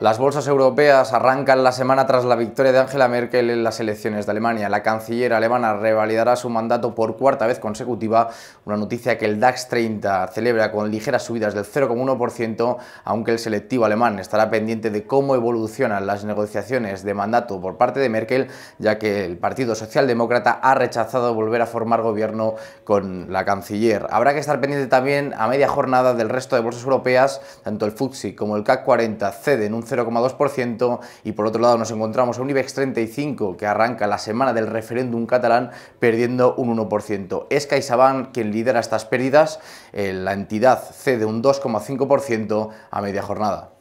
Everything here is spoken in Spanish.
Las bolsas europeas arrancan la semana tras la victoria de Angela Merkel en las elecciones de Alemania. La canciller alemana revalidará su mandato por cuarta vez consecutiva, una noticia que el DAX 30 celebra con ligeras subidas del 0,1%, aunque el selectivo alemán estará pendiente de cómo evolucionan las negociaciones de mandato por parte de Merkel, ya que el Partido Socialdemócrata ha rechazado volver a formar gobierno con la canciller. Habrá que estar pendiente también a media jornada del resto de bolsas europeas, tanto el Futsi como el CAC 40 ceden un 0,2% y por otro lado nos encontramos a un IBEX 35 que arranca la semana del referéndum catalán perdiendo un 1%. Es CaixaBank quien lidera estas pérdidas, eh, la entidad cede un 2,5% a media jornada.